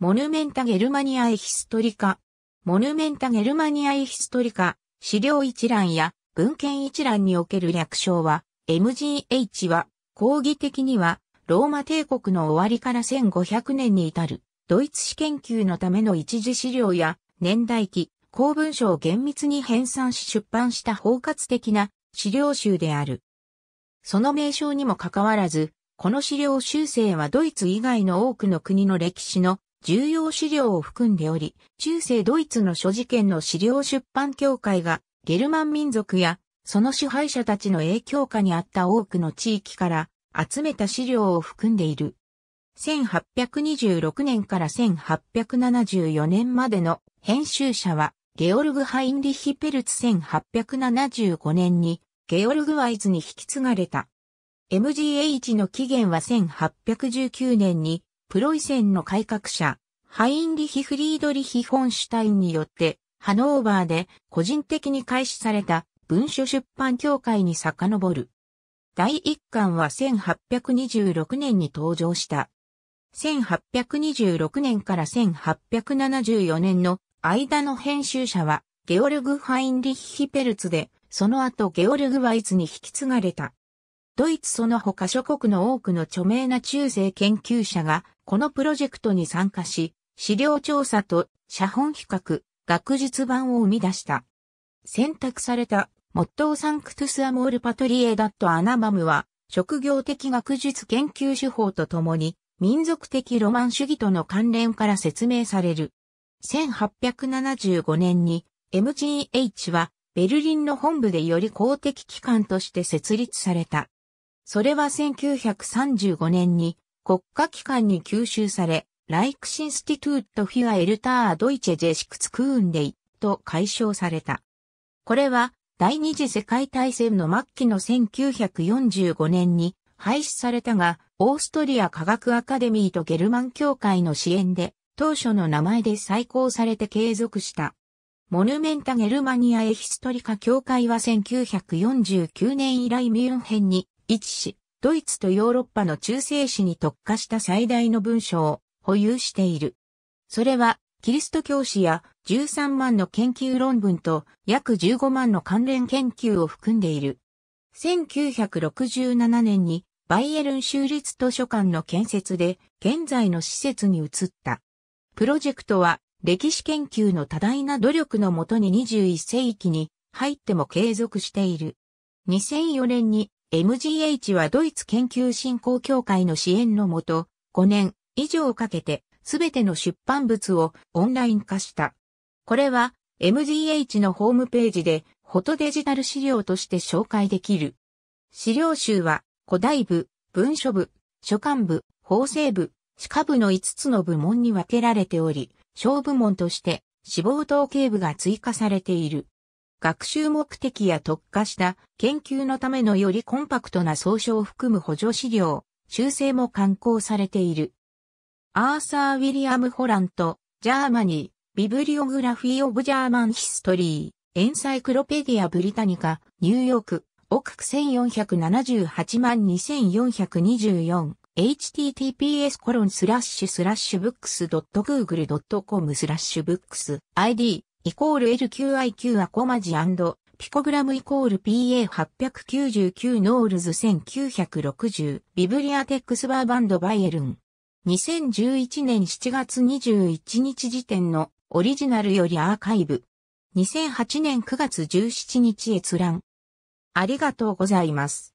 モヌメンタ・ゲルマニア・エヒストリカ。モヌメンタ・ゲルマニア・エヒストリカ、資料一覧や文献一覧における略称は、MGH は、講義的には、ローマ帝国の終わりから1500年に至る、ドイツ史研究のための一時資料や、年代記、公文書を厳密に編纂し出版した包括的な資料集である。その名称にもかかわらず、この資料修正はドイツ以外の多くの国の歴史の重要資料を含んでおり、中世ドイツの諸事件の資料出版協会がゲルマン民族やその支配者たちの影響下にあった多くの地域から集めた資料を含んでいる。1826年から1874年までの編集者はゲオルグ・ハインリヒ・ペルツ1875年にゲオルグ・ワイズに引き継がれた。MGH の起源は1819年にプロイセンの改革者、ハインリヒ・フリードリヒ・ホンシュタインによって、ハノーバーで個人的に開始された文書出版協会に遡る。第一巻は1826年に登場した。1826年から1874年の間の編集者はゲオルグ・ハインリッヒ・ペルツで、その後ゲオルグ・ワイツに引き継がれた。ドイツその他諸国の多くの著名な中世研究者がこのプロジェクトに参加し、資料調査と写本比較、学術版を生み出した。選択された、モットーサンクトゥスアモールパトリエダットアナマムは、職業的学術研究手法とともに、民族的ロマン主義との関連から説明される。1875年に MGH はベルリンの本部でより公的機関として設立された。それは1935年に国家機関に吸収され、ライクシンスティトゥートフィアエルタードイチェジェシクツクーンデイと解消された。これは第二次世界大戦の末期の1945年に廃止されたが、オーストリア科学アカデミーとゲルマン協会の支援で当初の名前で再興されて継続した。モヌメンタ・ゲルマニア・エヒストリカ協会は1949年以来ミュンヘンに位置し、ドイツとヨーロッパの中世史に特化した最大の文章を保有している。それは、キリスト教史や13万の研究論文と約15万の関連研究を含んでいる。1967年にバイエルン州立図書館の建設で現在の施設に移った。プロジェクトは歴史研究の多大な努力のもとに21世紀に入っても継続している。2004年に MGH はドイツ研究振興協会の支援のもと、5年以上かけてすべての出版物をオンライン化した。これは MGH のホームページでフォトデジタル資料として紹介できる。資料集は古代部、文書部、書簡部、法制部、歯科部の5つの部門に分けられており、小部門として死亡統計部が追加されている。学習目的や特化した研究のためのよりコンパクトな総称を含む補助資料、修正も刊行されている。アーサー・ウィリアム・ホラント、ジャーマニー、ビブリオグラフィー・オブ・ジャーマン・ヒストリー、エンサイクロペディア・ブリタニカ、ニューヨーク、億1478万2424。https コロンスラッシュスラッシュブックス .google.com スラッシュブックス id イコール LQIQ アコマジピコグラムイコール PA899 ノールズ1960ビブリアテックスバーバンドバイエルン。2011年7月21日時点のオリジナルよりアーカイブ。2008年9月17日閲覧。ありがとうございます。